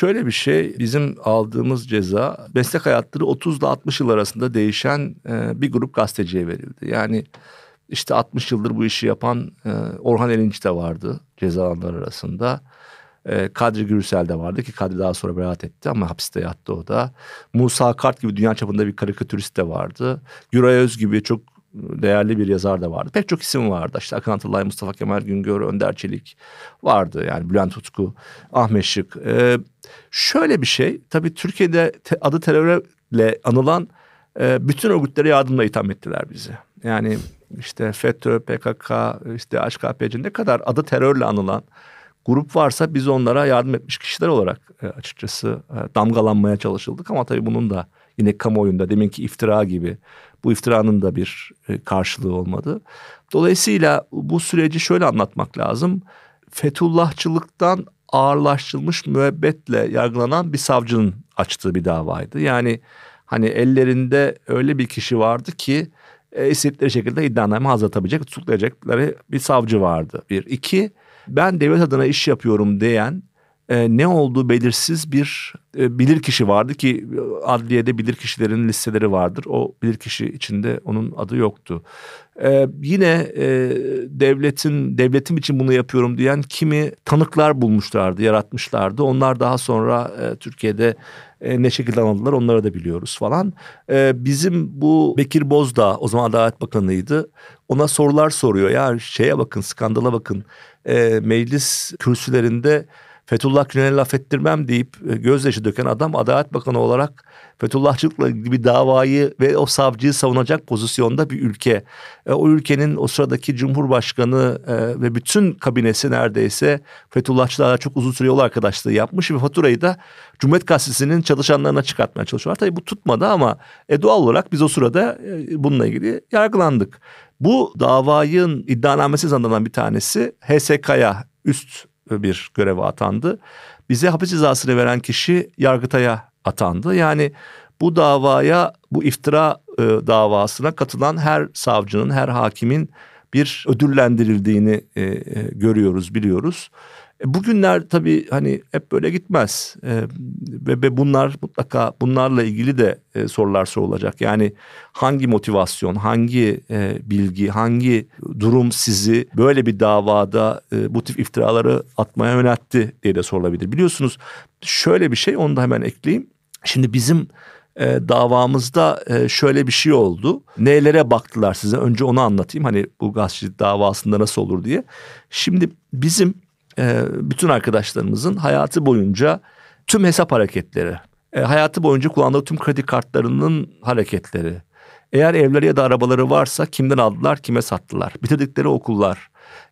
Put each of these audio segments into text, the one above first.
Şöyle bir şey bizim aldığımız ceza meslek hayatları 30 ile 60 yıl arasında değişen e, bir grup gazeteciye verildi. Yani işte 60 yıldır bu işi yapan e, Orhan Elinç de vardı cezalanlar arasında. E, Kadri Gürsel de vardı ki Kadri daha sonra beraat etti ama hapiste yattı o da. Musa Kart gibi dünya çapında bir karikatürist de vardı. Güray Öz gibi çok değerli bir yazar da vardı. Pek çok isim vardı. İşte Akın Atılay, Mustafa Kemal Güngör, Önder Çelik vardı. Yani Bülent Utku, Ahmet Şık. Ee, şöyle bir şey. Tabii Türkiye'de te, adı terörle anılan e, bütün örgütlere yardımla itham ettiler bizi. Yani işte FETÖ, PKK, işte HKPC ne kadar adı terörle anılan grup varsa biz onlara yardım etmiş kişiler olarak e, açıkçası e, damgalanmaya çalışıldık. Ama tabii bunun da yine kamuoyunda deminki iftira gibi bu iftiranın da bir e, karşılığı olmadı. Dolayısıyla bu süreci şöyle anlatmak lazım. Fethullahçılıktan ağırlaştırılmış müebbetle yargılanan bir savcının açtığı bir davaydı. Yani hani ellerinde öyle bir kişi vardı ki e, istedikleri şekilde iddianame hazırlatabilecek, tutuklayacakları bir savcı vardı. Bir. iki ben devlet adına iş yapıyorum diyen e, ne olduğu belirsiz bir e, bilirkişi vardı ki e, adliyede bilirkişilerin listeleri vardır. O bilirkişi içinde onun adı yoktu. E, yine e, devletin devletim için bunu yapıyorum diyen kimi tanıklar bulmuşlardı, yaratmışlardı. Onlar daha sonra e, Türkiye'de e, ne şekilde anıldılar onları da biliyoruz falan. E, bizim bu Bekir Bozda o zaman Adalet Bakanı'ydı. Ona sorular soruyor ya şeye bakın skandala bakın e, meclis kürsülerinde Fethullah Gülen'e laf ettirmem deyip e, gözyaşı döken adam Adalet Bakanı olarak Fethullahçılıkla gibi davayı ve o savcıyı savunacak pozisyonda bir ülke. E, o ülkenin o sıradaki Cumhurbaşkanı e, ve bütün kabinesi neredeyse Fethullahçılarla çok uzun süre yol arkadaşlığı yapmış ve faturayı da Cumhuriyet Gazetesi'nin çalışanlarına çıkartmaya çalışıyorlar. Tabii bu tutmadı ama e, doğal olarak biz o sırada e, bununla ilgili yargılandık. Bu davayın iddianamesi zanlanan bir tanesi HSK'ya üst bir göreve atandı. Bize hapis cezasını veren kişi Yargıtay'a atandı. Yani bu davaya, bu iftira e, davasına katılan her savcının, her hakimin bir ödüllendirildiğini e, e, görüyoruz, biliyoruz. E, bugünler tabii hani hep böyle gitmez e, ve, ve bunlar mutlaka bunlarla ilgili de e, sorular sorulacak. Yani hangi motivasyon, hangi bilgi, hangi durum sizi böyle bir davada e, bu tip iftiraları atmaya yöneltti diye de sorulabilir. Biliyorsunuz şöyle bir şey onu da hemen ekleyeyim. Şimdi bizim davamızda şöyle bir şey oldu. Nelere baktılar size? Önce onu anlatayım. Hani bu gazeteci davasında nasıl olur diye. Şimdi bizim e, bütün arkadaşlarımızın hayatı boyunca tüm hesap hareketleri, e, hayatı boyunca kullandığı tüm kredi kartlarının hareketleri, eğer evleri ya da arabaları varsa kimden aldılar, kime sattılar, bitirdikleri okullar,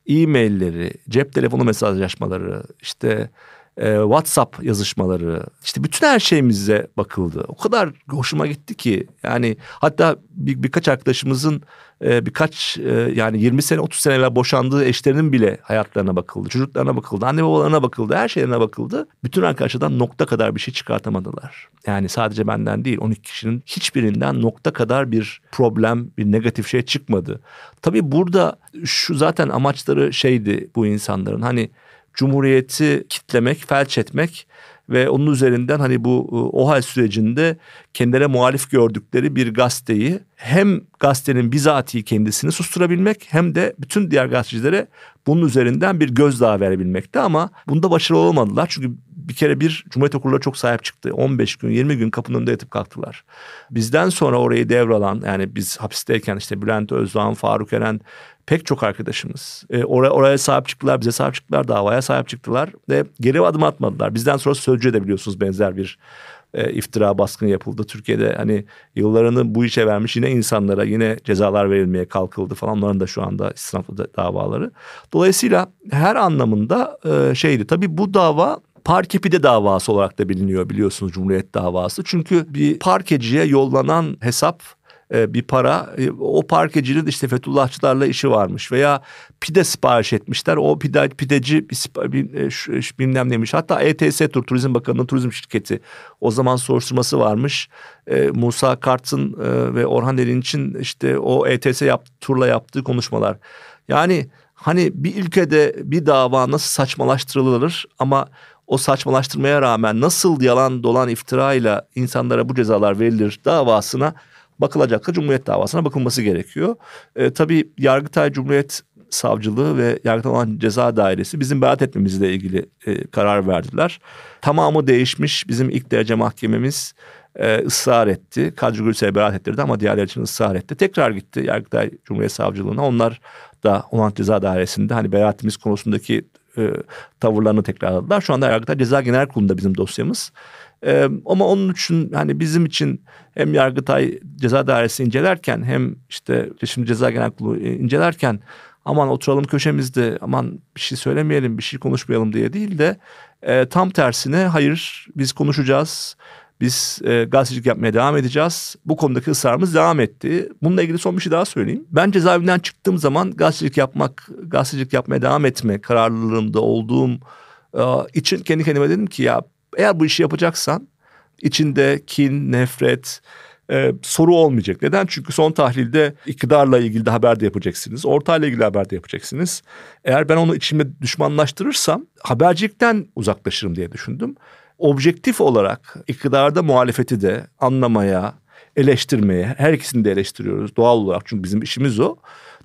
e-mailleri, cep telefonu mesajlaşmaları, işte e, WhatsApp yazışmaları işte bütün her şeyimize bakıldı. O kadar hoşuma gitti ki yani hatta bir, birkaç arkadaşımızın e, birkaç e, yani 20 sene 30 sene evvel boşandığı eşlerinin bile hayatlarına bakıldı. Çocuklarına bakıldı, anne babalarına bakıldı, her şeylerine bakıldı. Bütün arkadaşlardan nokta kadar bir şey çıkartamadılar. Yani sadece benden değil 12 kişinin hiçbirinden nokta kadar bir problem, bir negatif şey çıkmadı. Tabii burada şu zaten amaçları şeydi bu insanların hani Cumhuriyeti kitlemek, felç etmek ve onun üzerinden hani bu e, OHAL sürecinde kendine muhalif gördükleri bir gazeteyi hem gazetenin bizatihi kendisini susturabilmek hem de bütün diğer gazetecilere bunun üzerinden bir gözdağı verebilmekti ama bunda başarılı olmadılar Çünkü bir kere bir Cumhuriyet okurları çok sahip çıktı. 15 gün 20 gün kapının önünde yatıp kalktılar. Bizden sonra orayı devralan yani biz hapisteyken işte Bülent Özdoğan, Faruk Eren pek çok arkadaşımız. E, oraya, oraya sahip çıktılar, bize sahip çıktılar, davaya sahip çıktılar ve geri adım atmadılar. Bizden sonra sözcü de biliyorsunuz benzer bir e, iftira baskını yapıldı. Türkiye'de hani yıllarını bu işe vermiş yine insanlara yine cezalar verilmeye kalkıldı falan. Onların da şu anda istinaflı davaları. Dolayısıyla her anlamında e, şeydi. Tabii bu dava Parkepide davası olarak da biliniyor biliyorsunuz Cumhuriyet davası. Çünkü bir parkeciye yollanan hesap e, bir para e, o parkecinin işte Fethullahçılarla işi varmış veya pide sipariş etmişler o pide, pideci e, bilmem neymiş hatta ETS Tur Turizm Bakanlığı turizm şirketi o zaman soruşturması varmış Musa Kart'ın ve Orhan Derin için işte o ETS yap, turla yaptığı konuşmalar yani hani bir ülkede bir dava nasıl saçmalaştırılır ama o saçmalaştırmaya rağmen nasıl yalan dolan iftirayla insanlara bu cezalar verilir davasına bakılacaksa Cumhuriyet davasına bakılması gerekiyor. E, tabii Yargıtay Cumhuriyet Savcılığı ve Yargıtay olan Ceza Dairesi bizim beraat etmemizle ilgili e, karar verdiler. Tamamı değişmiş bizim ilk derece mahkememiz e, ısrar etti. Kadri Gülsel'e beraat ettirdi ama diğerleri için ısrar etti. Tekrar gitti Yargıtay Cumhuriyet Savcılığına. Onlar da olan ceza dairesinde hani beraatimiz konusundaki e, tavırlarını tekrarladılar. Şu anda yargıta Ceza Genel Kurulu'nda bizim dosyamız. E, ama onun için hani bizim için hem Yargıtay Ceza Dairesi incelerken hem işte şimdi Ceza Genel Kurulu e, incelerken aman oturalım köşemizde aman bir şey söylemeyelim bir şey konuşmayalım diye değil de e, tam tersine hayır biz konuşacağız biz e, gazetecilik yapmaya devam edeceğiz. Bu konudaki ısrarımız devam etti. Bununla ilgili son bir şey daha söyleyeyim. Ben cezaevinden çıktığım zaman gazetecilik yapmak, gazetecilik yapmaya devam etme kararlılığımda olduğum e, için kendi kendime dedim ki ya eğer bu işi yapacaksan içinde kin, nefret, e, soru olmayacak. Neden? Çünkü son tahlilde iktidarla ilgili de haber de yapacaksınız. Ortayla ilgili haber de yapacaksınız. Eğer ben onu içime düşmanlaştırırsam habercilikten uzaklaşırım diye düşündüm objektif olarak iktidarda muhalefeti de anlamaya, eleştirmeye, her ikisini de eleştiriyoruz doğal olarak çünkü bizim işimiz o.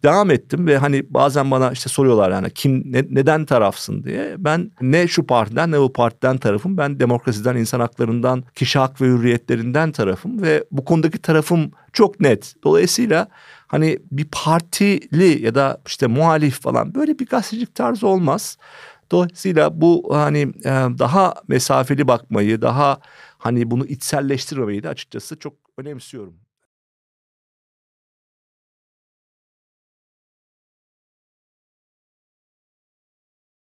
Devam ettim ve hani bazen bana işte soruyorlar yani kim ne, neden tarafsın diye. Ben ne şu partiden ne bu partiden tarafım. Ben demokrasiden, insan haklarından, kişi hak ve hürriyetlerinden tarafım ve bu konudaki tarafım çok net. Dolayısıyla hani bir partili ya da işte muhalif falan böyle bir gazetecilik tarzı olmaz. Dolayısıyla bu hani e, daha mesafeli bakmayı, daha hani bunu içselleştirmemeyi de açıkçası çok önemsiyorum.